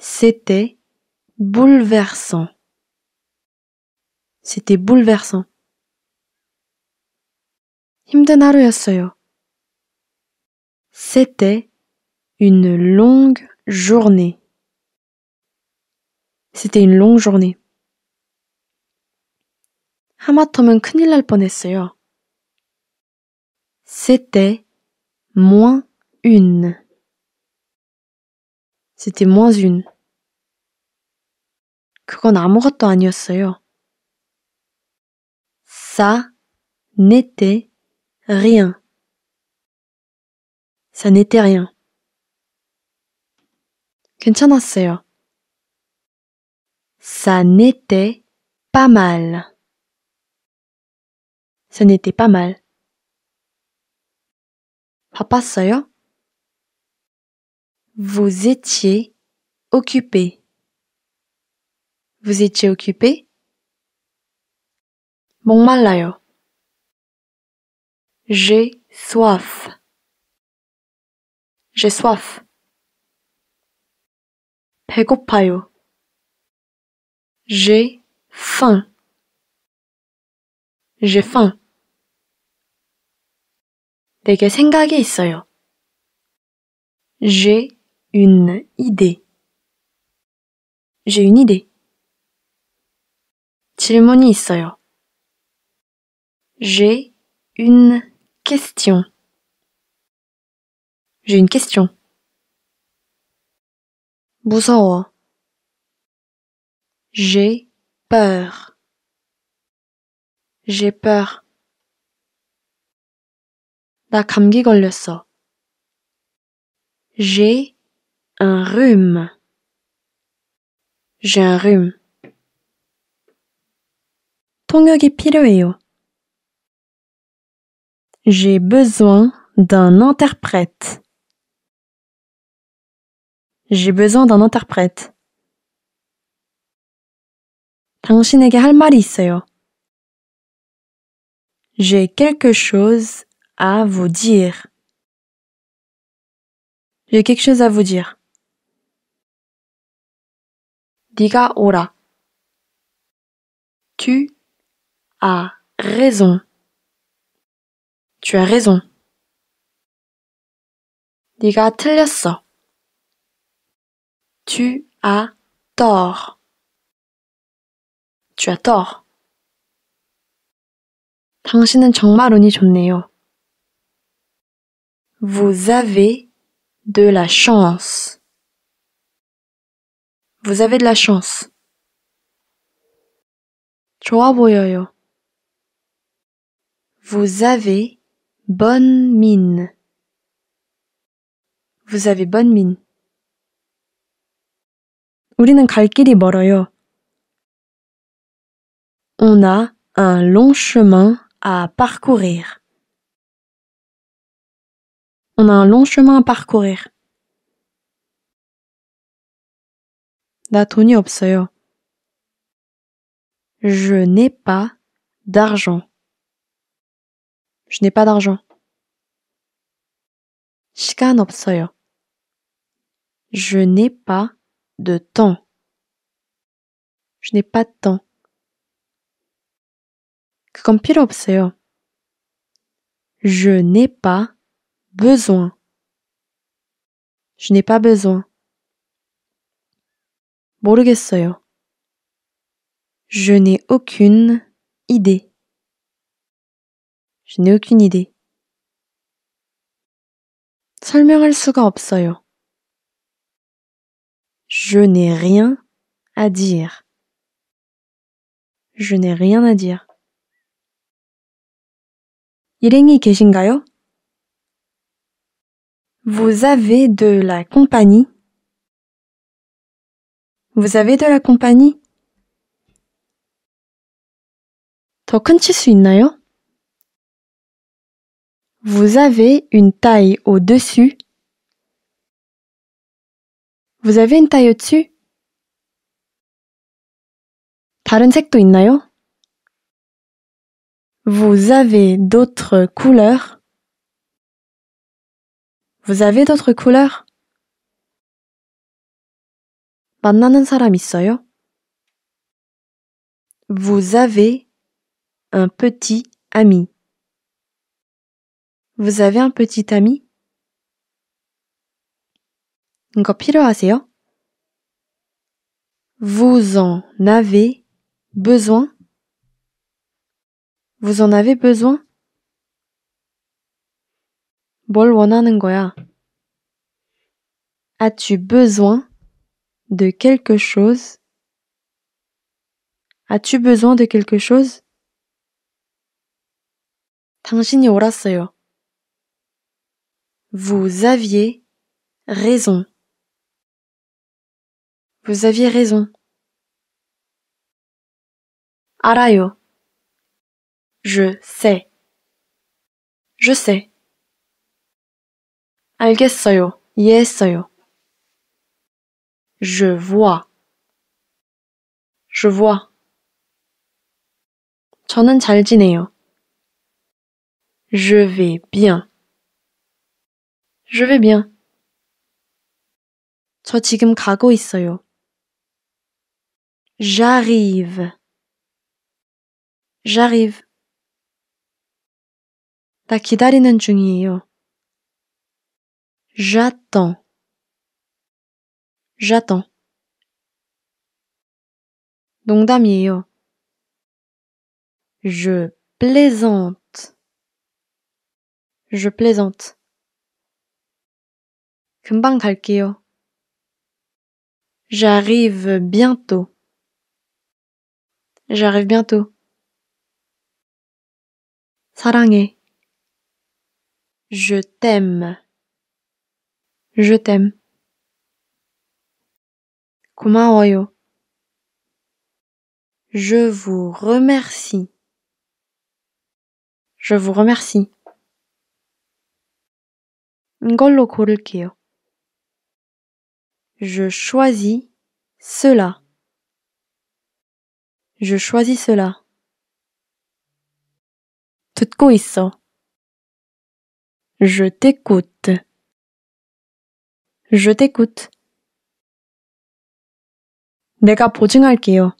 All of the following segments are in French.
C'était bouleversant. C'était bouleversant. C'était une longue journée. C'était une longue journée. 하마터면 큰일 날 뻔했어요. C'était moins une. C'était moins une. 그건 아무것도 아니었어요. Ça n'était rien. Ça n'était rien. 괜찮았어요. Ça n'était pas mal. Ça n'était pas mal. 바빴어요? Vous étiez occupé. Vous étiez occupé? 목말라요. J'ai soif. J'ai soif. 배고파요. J'ai faim. J'ai faim. 내게 생각이 있어요. J'ai une idée. J'ai une idée. J'ai une question. J'ai une question. 무서워. J'ai peur. J'ai peur. 나 감기 걸렸어. J'ai un rhume. J'ai un rhume. 통역이 J'ai besoin d'un interprète. J'ai besoin d'un interprète. J'ai quelque chose à vous dire. J'ai quelque chose à vous dire. Diga 오라. Tu as raison. Tu as raison. 틀렸어. Tu as tort. Tu as tort. Vous avez de la chance. Vous avez de la chance. 좋아 Vous avez bonne mine. Vous avez bonne mine. On a un long chemin à parcourir. On a un long chemin à parcourir. 나 돈이 Je n'ai pas d'argent. Je n'ai pas d'argent. 시간 없어요. Je n'ai pas de temps. Je n'ai pas de temps. 그건 필요 없어요. Je n'ai pas besoin. Je n'ai pas besoin. 모르겠어요. Je n'ai aucune idée. Je n'ai aucune idée. Je n'ai rien à dire. Je n'ai rien à dire. 일행이 계신가요? Vous avez de la compagnie vous avez de la compagnie? Vous avez une taille au-dessus? Vous avez une taille au-dessus? Vous avez d'autres couleurs? Vous avez d'autres couleurs? Vous avez un petit ami. Vous avez un petit ami? 필요하세요? Vous en avez besoin? Vous en avez besoin? 뭘 원하는 거야? As-tu besoin de quelque chose As-tu besoin de quelque chose 당신이 옳았어요. Vous aviez raison. Vous aviez raison. 알아요. Je sais. Je sais. 알겠어요. 이해했어요. Je vois. Je vois. Je vais bien. Je vais bien. 저 지금 가고 J'arrive. J'arrive. J'attends. J'attends. 농담이에요. Je plaisante. Je plaisante. 금방 J'arrive bientôt. J'arrive bientôt. sarangé Je t'aime. Je t'aime. 고마워요. Je vous remercie. Je vous remercie. 이걸로 고를게요. Je choisis cela. Je choisis cela. 듣고 있어. Je t'écoute. Je t'écoute. 내가 보증할게요.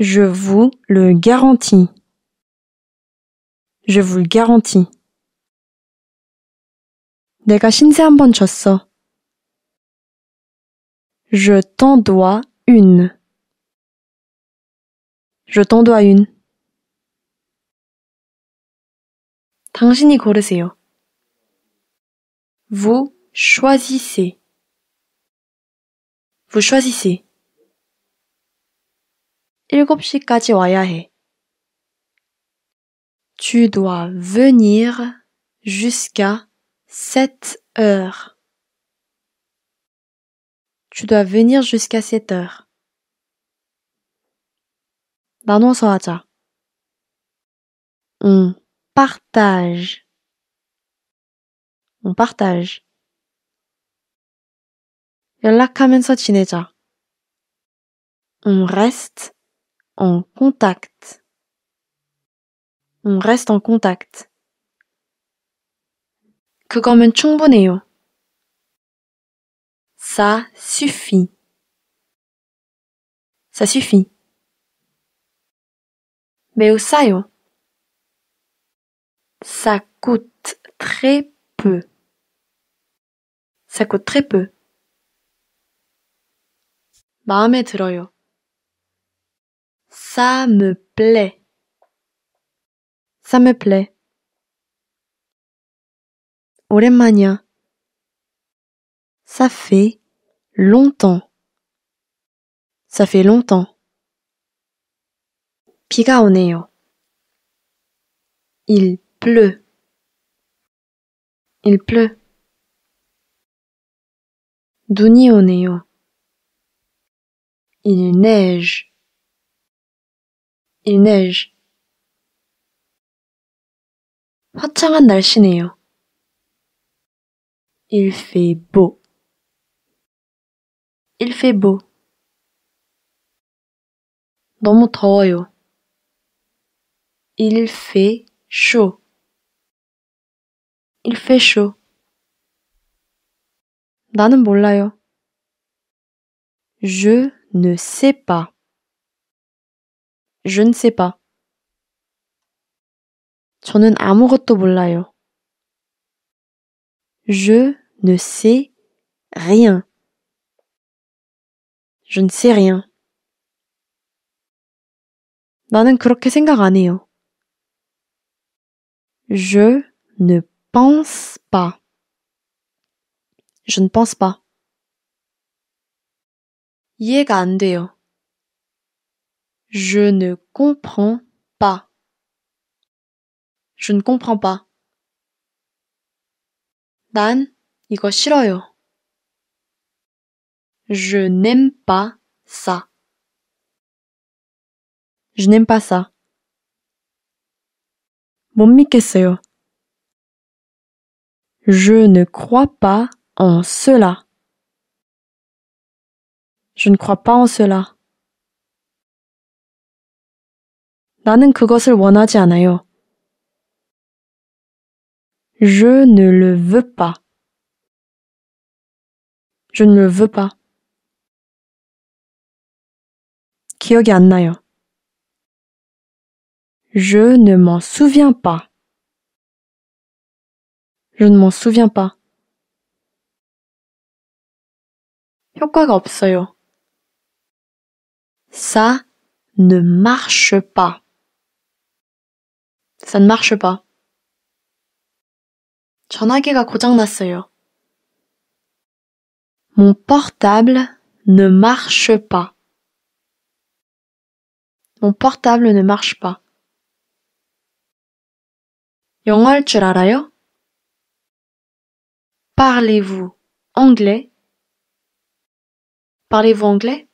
Je vous le garantis. Je vous le garantis. 내가 신세 한 졌어. Je t'en dois une. Je t'en dois une. 당신이 고르세요. Vous choisissez. Vous choisissez. 7시까지 와야 Tu dois venir jusqu'à 7 heures. Tu dois venir jusqu'à 7 heures. 나눠서 하자. On partage. On partage. 연락하면서 지내자. On reste en contact. On reste en contact. 그거면 충분해요. Ça suffit. Ça suffit. 매우 싸요. Ça coûte très peu. Ça coûte très peu. 마음에 들어요. Ça me plaît. Ça me plaît. 오랜만이야. Ça fait longtemps. Ça fait longtemps. 비가 오네요. Il pleut. Il pleut. 눈이 오네요. Il neige. Il neige. 화창한 날씨네요. Il fait beau. Il fait beau. 너무 더워요. Il fait chaud. Il fait chaud. 나는 몰라요. Je ne sais pas. Je ne sais pas. Je ne sais rien. Je ne sais rien. 나는 그렇게 생각 안 해요. Je ne pense pas. Je ne pense pas. Je ne comprends pas. Je ne comprends pas. 난 이거 싫어요. Je n'aime pas ça. Je n'aime pas ça. 못 믿겠어요. Je ne crois pas en cela. Je ne crois pas en cela. Je ne le veux pas. Je ne le veux pas. 기억이 Je ne m'en souviens pas. Je ne m'en souviens pas. Ça ne marche pas. Ça ne marche pas. 전화기가 고장났어요. Mon portable ne marche pas. Mon portable ne marche pas. 영어할 줄 알아요? Parlez-vous anglais? Parlez-vous anglais?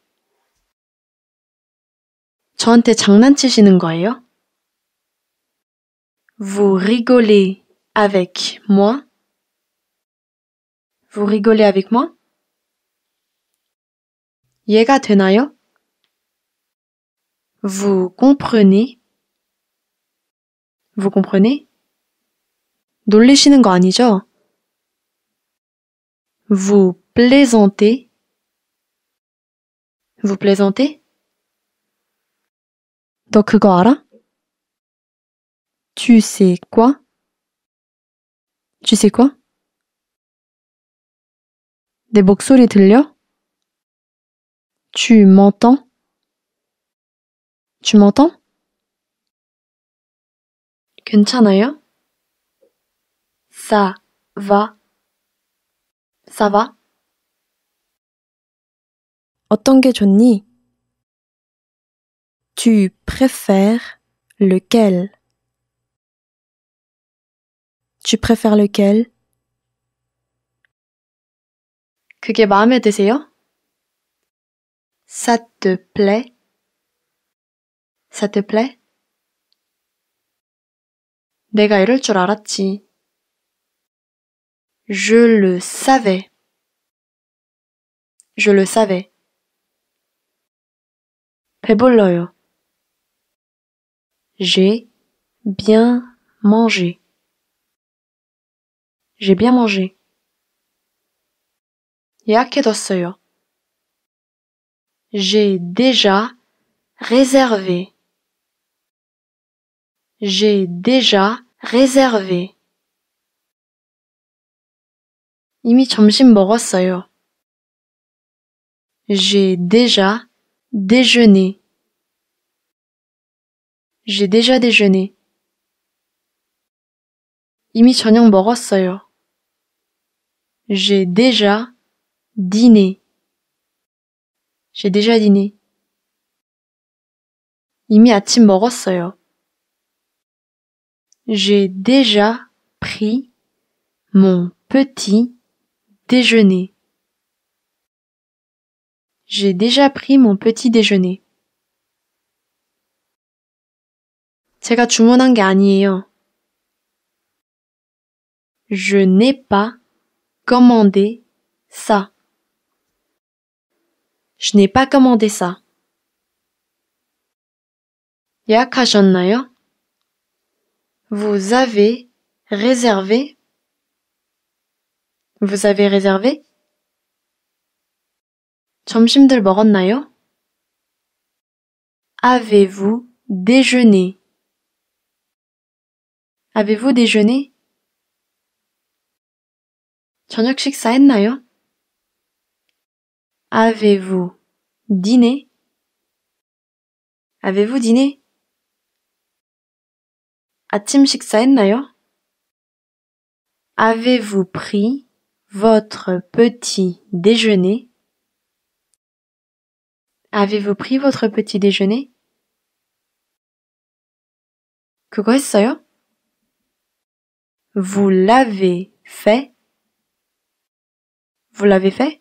Vous rigolez avec moi? Vous rigolez avec moi? 얘가 되나요? Vous comprenez? Vous comprenez? 놀리시는 거 Vous plaisantez? Vous plaisantez? 너 그거 알아? 주식과 주식과 내 목소리 들려? Tu m'entends? Tu m'entends? 괜찮아요? Ça va. Ça va? 어떤 게 좋니? Tu préfères lequel Tu préfères lequel 그게 마음에 드세요? Ça te plaît? Ça te plaît? 내가 이럴 줄 Je le savais. Je le savais. 배불러요. J'ai bien mangé. J'ai bien mangé. 예약해뒀어요. J'ai déjà réservé. J'ai déjà réservé. 이미 J'ai déjà déjeuné. J'ai déjà déjeuné. J'ai déjà dîné. J'ai déjà dîné. J'ai déjà pris mon petit déjeuner. J'ai déjà pris mon petit déjeuner. Je n'ai pas commandé ça. Je n'ai pas commandé ça. Vous avez réservé? Vous avez réservé? 점심들 Avez-vous déjeuné? Avez-vous déjeuné? Avez-vous dîné? Avez-vous dîné? Avez-vous pris votre petit déjeuner? Avez-vous pris votre petit déjeuner? Vous l'avez fait. Vous l'avez fait?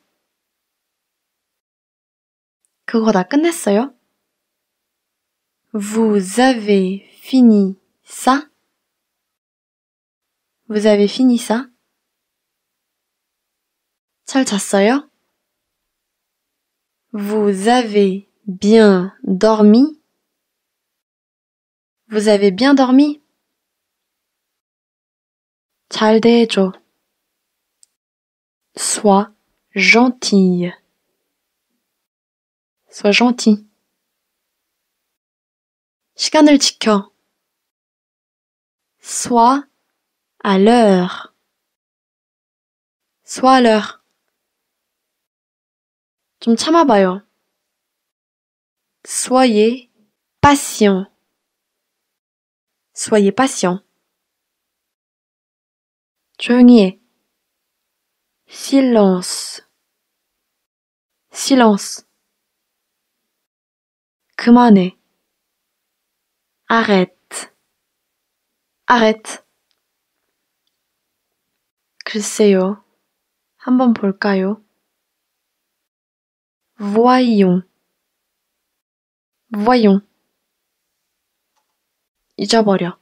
Vous avez fini ça? Vous avez fini ça? Vous avez bien dormi? Vous avez bien dormi? 잘 Sois gentille. Sois gentil. 시간을 지켜. Sois à l'heure. Sois à l'heure. 좀 참아봐요. Soyez patient. Soyez patient. Chenier. Silence. Silence. Commentez. Arrête. Arrête. Que sais-je? Un bon bol, cao? Voyons. Voyons. Et j'aborde.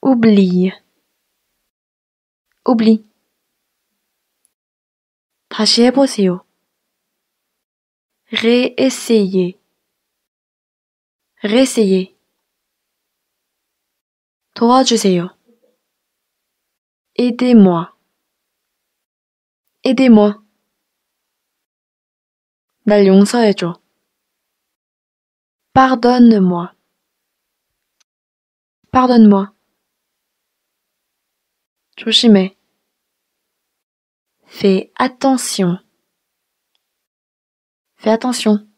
Oublie oublie. 다시 해보세요. Réessayer. Réessayer. 도와주세요. Aidez-moi. Aidez-moi. 날 용서해줘. Pardonne-moi. Pardonne-moi. 조심해. Fais attention. Fais attention.